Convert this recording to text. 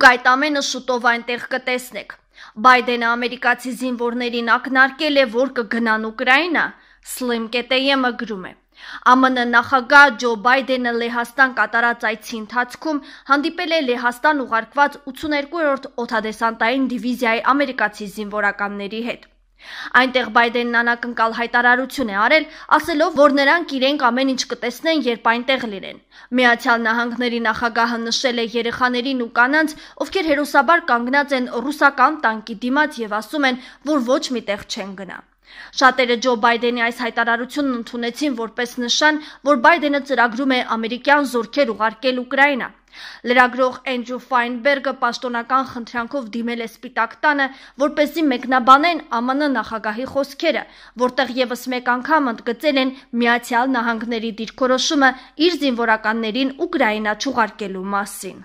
Դուք այդ ամենը շուտով այնտեղ կտեսնեք։ Բայդենը ամերիկացի զինվորներին ակնարկել է, որ կգնան Ուկրաինա, Slim.am-ը գրում է։ ԱՄՆ նախագահ Ջո Բայդենը Լեհաստան կատարած այցի ընթացքում հանդիպել է Լեհաստան ուղարկված 82-րդ օթադեսանտային դիվիզիայի ամերիկացի զինվորականների հետ։ Այնտեղ Բայդենն անակնկալ հայտարարություն է արել, ասելով, որ նրանք իրենք ամեն ինչ կտեսնեն, երբ այնտեղ լինեն։ Միացյալ Նահանգների նախագահը նշել է երեխաներին ու կանանց, ովքեր հերոսաբար կանգնած են ռուսական տանկի դիմաց եւ ասում են, որ ոչ միտեղ չեն գնա։ Շատերը Ջո Բայդենի այս հայտարարությունն ընդունեցին որպես նշան, որ Բայդենը ծրագրում է ամերիկյան զորքեր ուղարկել Ուկրաինա։ Լրագրող Էնջրու Ֆայնբերգը պաշտոնական խնդրանքով դիմել է Սպիտակ տանը, որպեսզի մեկնաբանեն ԱՄՆ նախագահի խոսքերը, որտեղ եւս մեկ անգամ ընդգծել են Միացյալ Նահանգների դիրքորոշումը իր զինվորականներին Ուկրաինա չուղարկելու մասին։